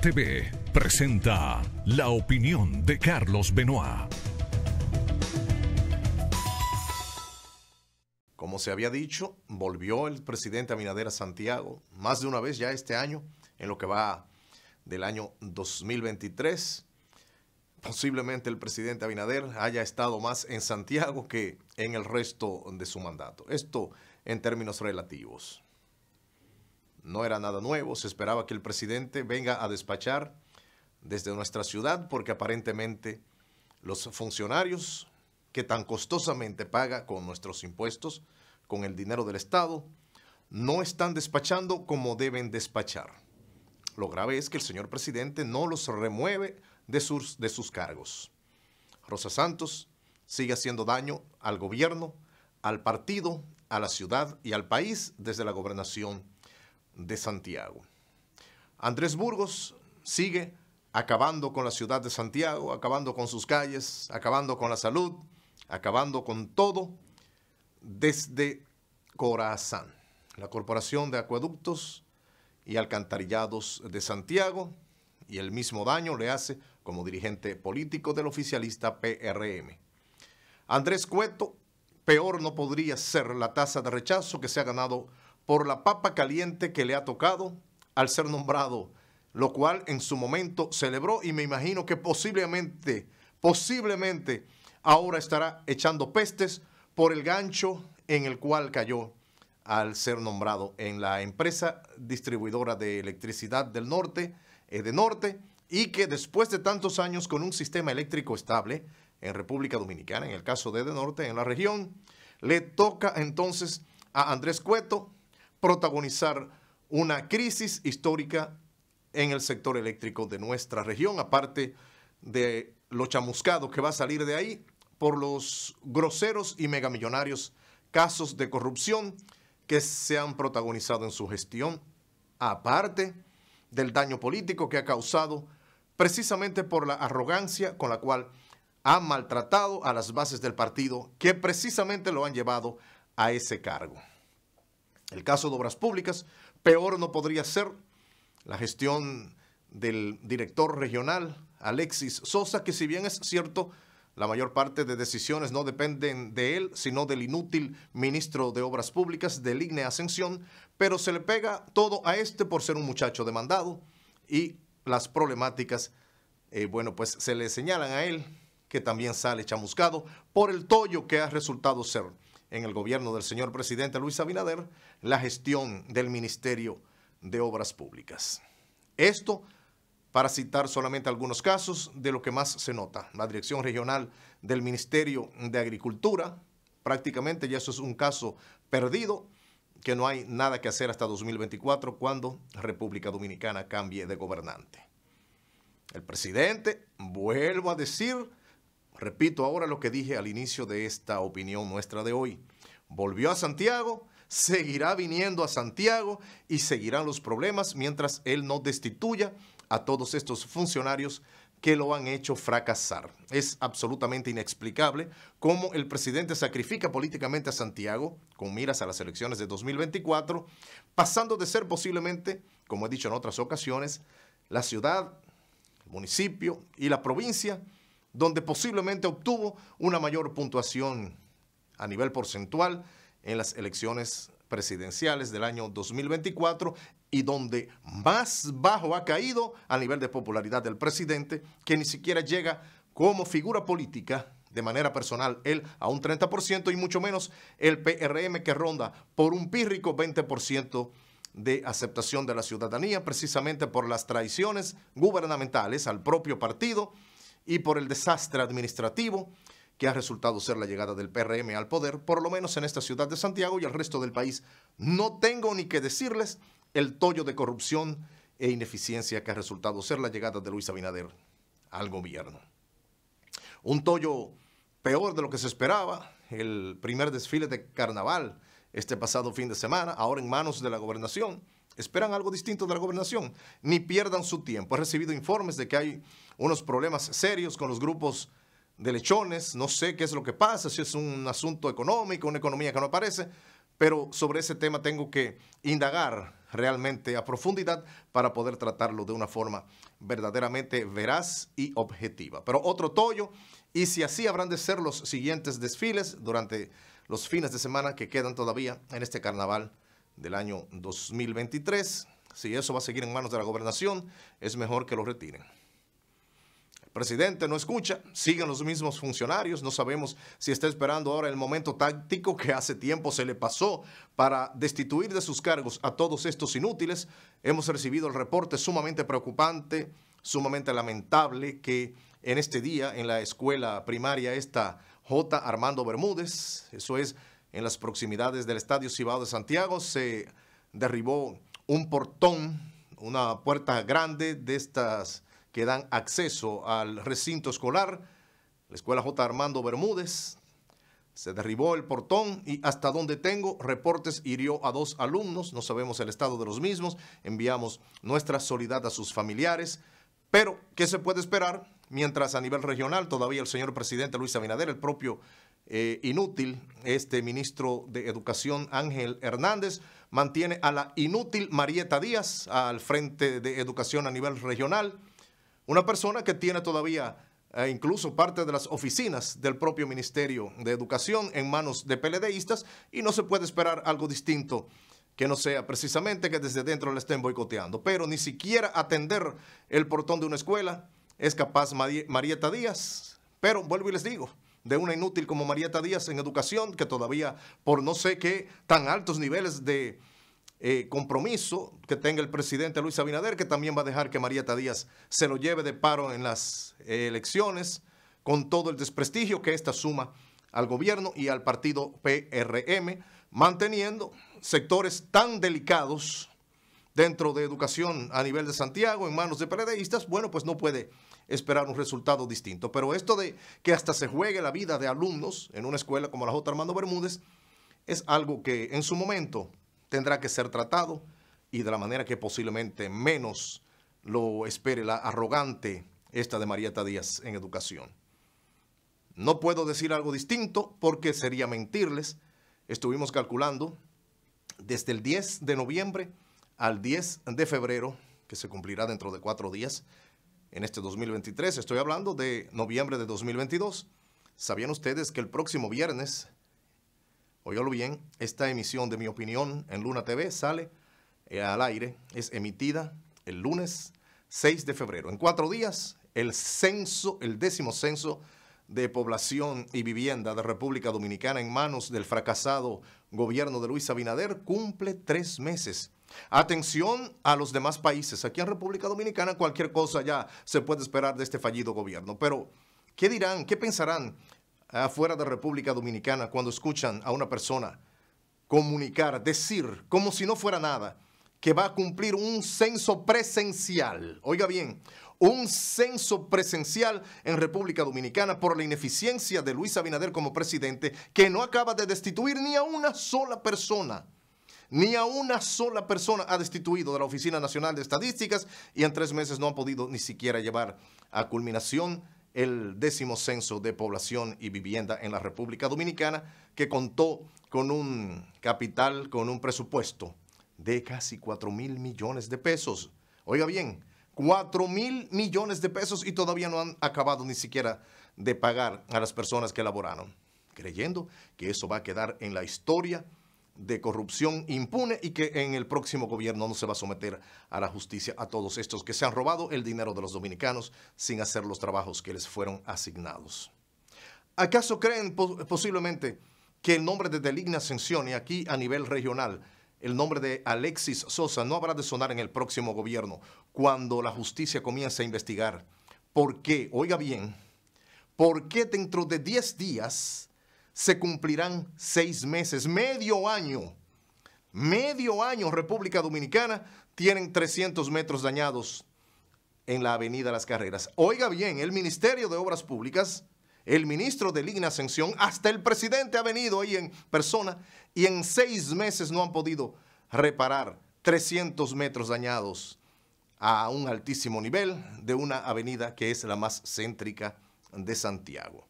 TV presenta la opinión de Carlos Benoit. Como se había dicho, volvió el presidente Abinader a Santiago más de una vez ya este año, en lo que va del año 2023. Posiblemente el presidente Abinader haya estado más en Santiago que en el resto de su mandato. Esto en términos relativos. No era nada nuevo, se esperaba que el presidente venga a despachar desde nuestra ciudad porque aparentemente los funcionarios que tan costosamente paga con nuestros impuestos, con el dinero del Estado, no están despachando como deben despachar. Lo grave es que el señor presidente no los remueve de sus, de sus cargos. Rosa Santos sigue haciendo daño al gobierno, al partido, a la ciudad y al país desde la gobernación de Santiago. Andrés Burgos sigue acabando con la ciudad de Santiago, acabando con sus calles, acabando con la salud, acabando con todo desde Corazán, la Corporación de Acueductos y Alcantarillados de Santiago, y el mismo daño le hace como dirigente político del oficialista PRM. Andrés Cueto, peor no podría ser la tasa de rechazo que se ha ganado por la papa caliente que le ha tocado al ser nombrado, lo cual en su momento celebró y me imagino que posiblemente, posiblemente ahora estará echando pestes por el gancho en el cual cayó al ser nombrado en la empresa distribuidora de electricidad del norte, eh, de norte, y que después de tantos años con un sistema eléctrico estable en República Dominicana, en el caso de Norte, en la región, le toca entonces a Andrés Cueto, protagonizar una crisis histórica en el sector eléctrico de nuestra región, aparte de lo chamuscado que va a salir de ahí por los groseros y megamillonarios casos de corrupción que se han protagonizado en su gestión, aparte del daño político que ha causado precisamente por la arrogancia con la cual ha maltratado a las bases del partido que precisamente lo han llevado a ese cargo. El caso de Obras Públicas, peor no podría ser la gestión del director regional Alexis Sosa, que si bien es cierto, la mayor parte de decisiones no dependen de él, sino del inútil ministro de Obras Públicas del INE Ascensión, pero se le pega todo a este por ser un muchacho demandado y las problemáticas, eh, bueno, pues se le señalan a él, que también sale chamuscado por el tollo que ha resultado ser en el gobierno del señor presidente Luis Abinader la gestión del Ministerio de Obras Públicas. Esto para citar solamente algunos casos de lo que más se nota. La Dirección Regional del Ministerio de Agricultura, prácticamente ya eso es un caso perdido, que no hay nada que hacer hasta 2024 cuando República Dominicana cambie de gobernante. El presidente, vuelvo a decir, Repito ahora lo que dije al inicio de esta opinión nuestra de hoy. Volvió a Santiago, seguirá viniendo a Santiago y seguirán los problemas mientras él no destituya a todos estos funcionarios que lo han hecho fracasar. Es absolutamente inexplicable cómo el presidente sacrifica políticamente a Santiago con miras a las elecciones de 2024, pasando de ser posiblemente, como he dicho en otras ocasiones, la ciudad, el municipio y la provincia donde posiblemente obtuvo una mayor puntuación a nivel porcentual en las elecciones presidenciales del año 2024 y donde más bajo ha caído a nivel de popularidad del presidente, que ni siquiera llega como figura política de manera personal él a un 30% y mucho menos el PRM que ronda por un pírrico 20% de aceptación de la ciudadanía, precisamente por las traiciones gubernamentales al propio partido y por el desastre administrativo que ha resultado ser la llegada del PRM al poder, por lo menos en esta ciudad de Santiago y el resto del país. No tengo ni que decirles el tollo de corrupción e ineficiencia que ha resultado ser la llegada de Luis Abinader al gobierno. Un tollo peor de lo que se esperaba, el primer desfile de carnaval este pasado fin de semana, ahora en manos de la gobernación, Esperan algo distinto de la gobernación, ni pierdan su tiempo. He recibido informes de que hay unos problemas serios con los grupos de lechones, no sé qué es lo que pasa, si es un asunto económico, una economía que no aparece, pero sobre ese tema tengo que indagar realmente a profundidad para poder tratarlo de una forma verdaderamente veraz y objetiva. Pero otro tollo, y si así habrán de ser los siguientes desfiles durante los fines de semana que quedan todavía en este carnaval del año 2023. Si eso va a seguir en manos de la gobernación, es mejor que lo retiren. El presidente no escucha, siguen los mismos funcionarios, no sabemos si está esperando ahora el momento táctico que hace tiempo se le pasó para destituir de sus cargos a todos estos inútiles. Hemos recibido el reporte sumamente preocupante, sumamente lamentable que en este día en la escuela primaria está J. Armando Bermúdez, eso es en las proximidades del Estadio Cibao de Santiago, se derribó un portón, una puerta grande de estas que dan acceso al recinto escolar, la Escuela J. Armando Bermúdez. Se derribó el portón y hasta donde tengo reportes hirió a dos alumnos, no sabemos el estado de los mismos, enviamos nuestra solidaridad a sus familiares, pero ¿qué se puede esperar? Mientras a nivel regional todavía el señor presidente Luis Abinader, el propio eh, inútil, este ministro de Educación Ángel Hernández mantiene a la inútil Marieta Díaz al frente de Educación a nivel regional, una persona que tiene todavía eh, incluso parte de las oficinas del propio Ministerio de Educación en manos de PLDistas y no se puede esperar algo distinto que no sea precisamente que desde dentro le estén boicoteando, pero ni siquiera atender el portón de una escuela es capaz Marieta Díaz. Pero vuelvo y les digo, de una inútil como Marieta Díaz en educación, que todavía por no sé qué tan altos niveles de eh, compromiso que tenga el presidente Luis Abinader, que también va a dejar que Marieta Díaz se lo lleve de paro en las eh, elecciones, con todo el desprestigio que esta suma al gobierno y al partido PRM, manteniendo sectores tan delicados dentro de educación a nivel de Santiago en manos de peredeístas bueno, pues no puede esperar un resultado distinto. Pero esto de que hasta se juegue la vida de alumnos en una escuela como la J. Armando Bermúdez es algo que en su momento tendrá que ser tratado y de la manera que posiblemente menos lo espere la arrogante esta de Marieta Díaz en educación. No puedo decir algo distinto porque sería mentirles. Estuvimos calculando desde el 10 de noviembre al 10 de febrero, que se cumplirá dentro de cuatro días, en este 2023. Estoy hablando de noviembre de 2022. ¿Sabían ustedes que el próximo viernes, lo bien, esta emisión de mi opinión en Luna TV sale eh, al aire, es emitida el lunes 6 de febrero. En cuatro días, el censo, el décimo censo de población y vivienda de República Dominicana en manos del fracasado gobierno de Luis Abinader cumple tres meses. Atención a los demás países. Aquí en República Dominicana cualquier cosa ya se puede esperar de este fallido gobierno. Pero, ¿qué dirán? ¿Qué pensarán afuera de República Dominicana cuando escuchan a una persona comunicar, decir, como si no fuera nada, que va a cumplir un censo presencial? Oiga bien, un censo presencial en República Dominicana por la ineficiencia de Luis Abinader como presidente, que no acaba de destituir ni a una sola persona ni a una sola persona ha destituido de la Oficina Nacional de Estadísticas y en tres meses no han podido ni siquiera llevar a culminación el décimo censo de población y vivienda en la República Dominicana, que contó con un capital, con un presupuesto de casi 4 mil millones de pesos. Oiga bien, 4 mil millones de pesos y todavía no han acabado ni siquiera de pagar a las personas que elaboraron, creyendo que eso va a quedar en la historia de corrupción impune y que en el próximo gobierno no se va a someter a la justicia a todos estos que se han robado el dinero de los dominicanos sin hacer los trabajos que les fueron asignados. ¿Acaso creen posiblemente que el nombre de Deligna Ascensión y aquí a nivel regional el nombre de Alexis Sosa no habrá de sonar en el próximo gobierno cuando la justicia comience a investigar por qué, oiga bien, por qué dentro de 10 días se cumplirán seis meses, medio año. Medio año República Dominicana tienen 300 metros dañados en la Avenida Las Carreras. Oiga bien, el Ministerio de Obras Públicas, el ministro de Ligna Ascensión, hasta el presidente ha venido ahí en persona y en seis meses no han podido reparar 300 metros dañados a un altísimo nivel de una avenida que es la más céntrica de Santiago.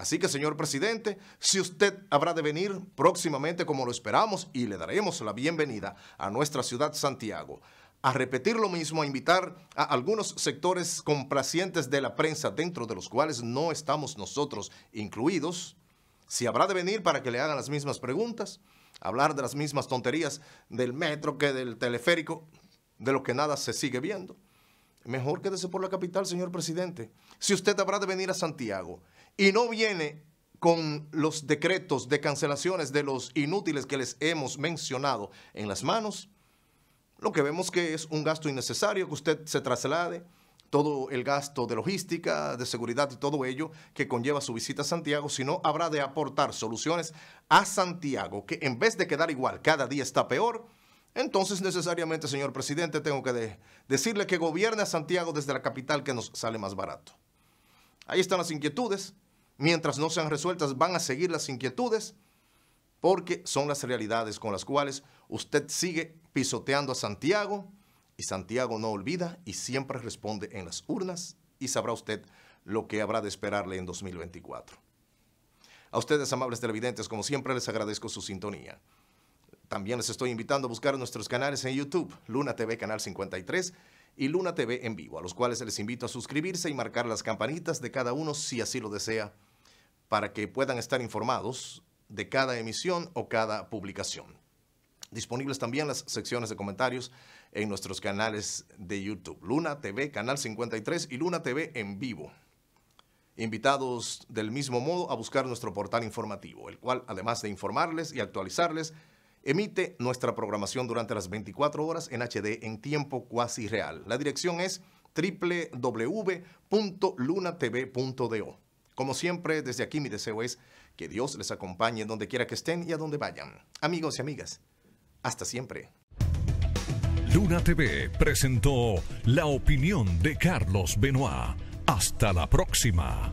Así que, señor presidente, si usted habrá de venir próximamente como lo esperamos y le daremos la bienvenida a nuestra ciudad Santiago, a repetir lo mismo, a invitar a algunos sectores complacientes de la prensa, dentro de los cuales no estamos nosotros incluidos, si habrá de venir para que le hagan las mismas preguntas, hablar de las mismas tonterías del metro que del teleférico, de lo que nada se sigue viendo. Mejor quédese por la capital, señor presidente. Si usted habrá de venir a Santiago y no viene con los decretos de cancelaciones de los inútiles que les hemos mencionado en las manos, lo que vemos que es un gasto innecesario que usted se traslade, todo el gasto de logística, de seguridad y todo ello que conlleva su visita a Santiago, sino habrá de aportar soluciones a Santiago, que en vez de quedar igual, cada día está peor. Entonces, necesariamente, señor presidente, tengo que decirle que gobierne a Santiago desde la capital que nos sale más barato. Ahí están las inquietudes. Mientras no sean resueltas, van a seguir las inquietudes porque son las realidades con las cuales usted sigue pisoteando a Santiago y Santiago no olvida y siempre responde en las urnas y sabrá usted lo que habrá de esperarle en 2024. A ustedes, amables televidentes, como siempre les agradezco su sintonía. También les estoy invitando a buscar nuestros canales en YouTube, Luna TV Canal 53, y Luna TV en vivo, a los cuales les invito a suscribirse y marcar las campanitas de cada uno si así lo desea, para que puedan estar informados de cada emisión o cada publicación. Disponibles también las secciones de comentarios en nuestros canales de YouTube, Luna TV, Canal 53 y Luna TV en vivo. Invitados del mismo modo a buscar nuestro portal informativo, el cual además de informarles y actualizarles, Emite nuestra programación durante las 24 horas en HD en tiempo cuasi real. La dirección es www.lunatv.do. Como siempre, desde aquí mi deseo es que Dios les acompañe donde quiera que estén y a donde vayan. Amigos y amigas, hasta siempre. Luna TV presentó la opinión de Carlos Benoit. Hasta la próxima.